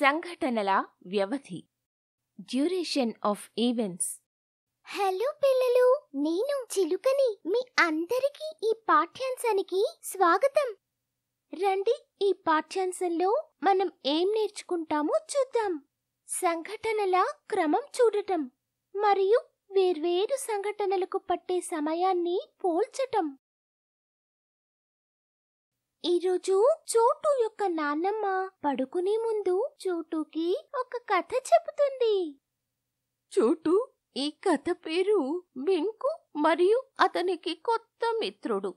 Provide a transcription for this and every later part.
సంఘటనల వ్యవధి duration of events hello పిల్లలు నేను చిలుకని మీ అందరికీ ఈ పాఠ్యాంశానికి స్వాగతం రండి ఈ పాఠ్యాంశంలో మనం ఏం నేర్చుకుంటామో చూద్దాం సంఘటనల క్రమం చూడటం మరియు వేర్వేరు సంఘటనలకు పట్టే సమయాన్ని పోల్చటం ఈరోజు చోటు యొక్క నాన్నమ్మ పడుకునే ముందు చోటుకి ఒక కథ చెబుతుంది చోటు ఈ కథ పేరు మింకు మరియు అతనికి కొత్త మిత్రుడు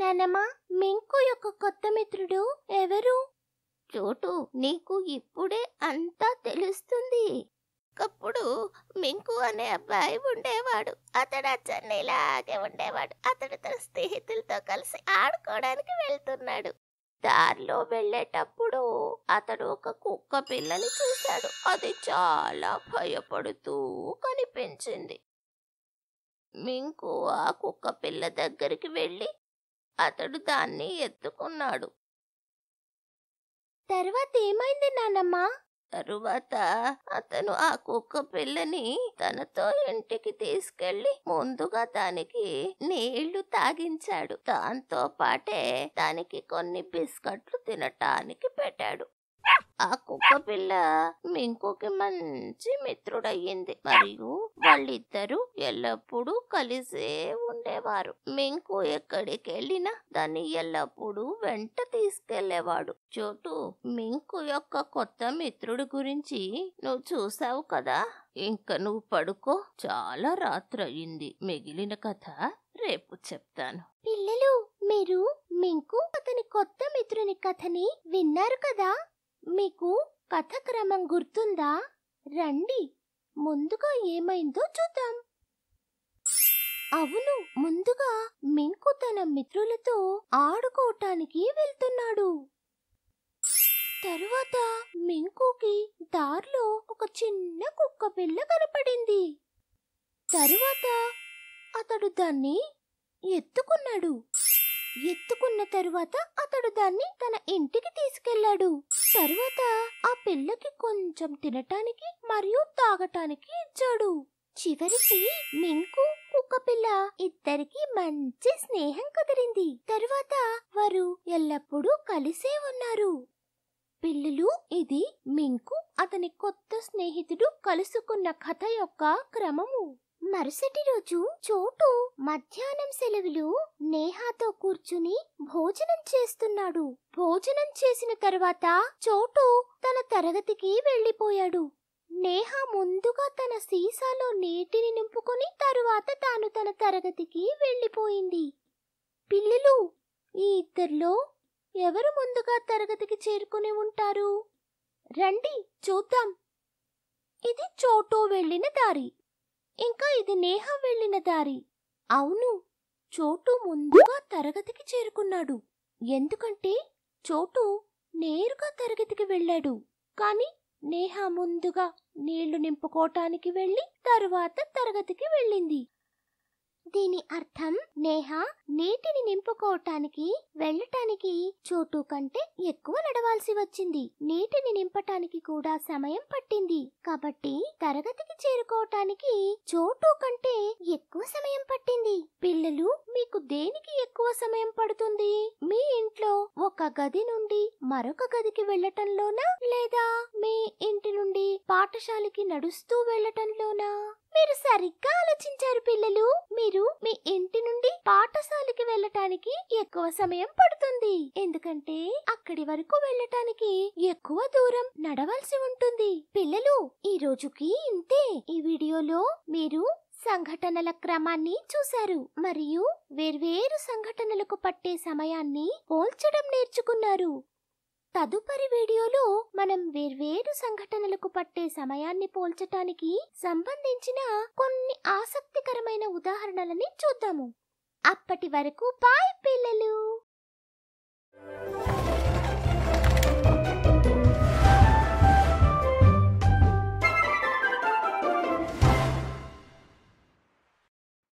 నానమ్మ మింకు యొక్క కొత్త మిత్రుడు ఎవరు చోటు నీకు ఇప్పుడే అంతా తెలుస్తుంది ఒకప్పుడు మింకు అనే అబ్బాయి ఉండేవాడు అతడు అచ్చన్ని ఇలాగే ఉండేవాడు అతడు తన స్నేహితులతో కలిసి ఆడుకోవడానికి వెళ్తున్నాడు దారిలో వెళ్ళేటప్పుడు అతడు ఒక కుక్క పిల్లని చూశాడు అది చాలా భయపడుతూ కనిపించింది మింకు ఆ కుక్క పిల్ల దగ్గరికి వెళ్ళి అతడు దాన్ని ఎత్తుకున్నాడు తర్వాత ఏమైంది నానమ్మా తరువాత అతను ఆ కుక్క పిల్లని తనతో ఇంటికి తీసుకెళ్లి ముందుగా దానికి నీళ్లు తాగించాడు దాంతో పాటే దానికి కొన్ని బిస్కట్లు తినటానికి పెట్టాడు ఆ కుక్క పిల్ల మింకుకి మంచి మిత్రుడయ్యింది మరియు వాళ్ళిద్దరూ ఎల్లప్పుడూ కలిసే ఉండేవారు మింకు ఎక్కడికి వెళ్ళినా దాన్ని ఎల్లప్పుడూ వెంట తీసుకెళ్లేవాడు చోటు మింకు యొక్క కొత్త మిత్రుడు గురించి నువ్వు చూసావు కదా ఇంక నువ్వు పడుకో చాలా రాత్రయ్యింది మిగిలిన కథ రేపు చెప్తాను పిల్లలు మీరు మింకు అతని కొత్త మిత్రుని కథని విన్నారు కదా మీకు కథ క్రమం గుర్తుందా రండి ముందుగా ఏమైందో చూద్దాం అవును ముందుగా మింకు తన మిత్రులతో ఆడుకోవటానికి వెళ్తున్నాడు తరువాత మింకుకి దారిలో ఒక చిన్న కుక్క పిల్ల కనపడింది తరువాత అతడు దాన్ని ఎత్తుకున్నాడు ఎత్తుకున్న తరువాత అతడు దాన్ని తన ఇంటికి తీసుకెళ్లాడు తరువాత ఆ పిల్లకి కొంచెం తినటానికి మరియు తాగటానికి ఇచ్చాడు చివరికి మింకు కుక్క పిల్ల ఇద్దరికి మంచి స్నేహం కుదిరింది తరువాత వారు ఎల్లప్పుడూ కలిసే ఉన్నారు పిల్లలు ఇది మింకు అతని కొత్త స్నేహితుడు కలుసుకున్న కథ యొక్క క్రమము మరుసటి రోజు చోటు మధ్యాహ్నం సెలవులు నేహాతో కూర్చుని భోజనం చేస్తున్నాడు భోజనం చేసిన తర్వాత చోటు తన తరగతికి వెళ్ళిపోయాడు నేహ ముందుగా తన సీసాలో నీటిని నింపుకుని తరువాత తాను తన తరగతికి వెళ్ళిపోయింది పిల్లలు ఈ ఇద్దరిలో ఎవరు ముందుగా తరగతికి చేరుకుని ఉంటారు రండి చూద్దాం ఇది చోటు వెళ్ళిన దారి ఇంకా ఇది నేహం వెళ్ళిన దారి అవును చోటు ముందుగా తరగతికి చేరుకున్నాడు ఎందుకంటే చోటు నేరుగా తరగతికి వెళ్ళాడు కాని నేహ ముందుగా నీళ్లు నింపుకోటానికి వెళ్ళి తరువాత తరగతికి వెళ్ళింది దీని అర్థం నేహ నీటిని నింపుకోవటానికి వెళ్ళటానికి చోటు కంటే ఎక్కువ నడవాల్సి వచ్చింది నీటిని నింపటానికి కూడా సమయం పట్టింది కాబట్టి తరగతికి చేరుకోవటానికి చోటు కంటే ఎక్కువ సమయం పట్టింది పిల్లలు మీకు దేనికి ఎక్కువ సమయం పడుతుంది మీ ఇంట్లో ఒక గది నుండి మరొక గదికి వెళ్ళటంలోనా లేదా మీ ఇంటి నుండి పాఠశాలకి నడుస్తూ వెళ్ళటంలోనా మీరు సరిగ్గా ఆలోచించారు పిల్లలు మీరు మీ ఇంటి నుండి పాఠశాలకి వెళ్ళటానికి ఎక్కువ సమయం పడుతుంది ఎందుకంటే అక్కడి వరకు వెళ్ళటానికి ఎక్కువ దూరం నడవలసి ఉంటుంది పిల్లలు ఈ రోజుకి ఇంతే ఈ వీడియోలో మీరు సంఘటనల క్రమాన్ని చూశారు మరియు వేర్వేరు సంఘటనలకు పట్టే సమయాన్ని పోల్చడం నేర్చుకున్నారు తదుపరి వీడియోలో మనం వేర్వేరు సంఘటనలకు పట్టే సమయాన్ని పోల్చటానికి సంబంధించిన కొన్ని ఆసక్తికరమైన ఉదాహరణలని చూద్దాము అప్పటి వరకు బాయ్ పిల్లలు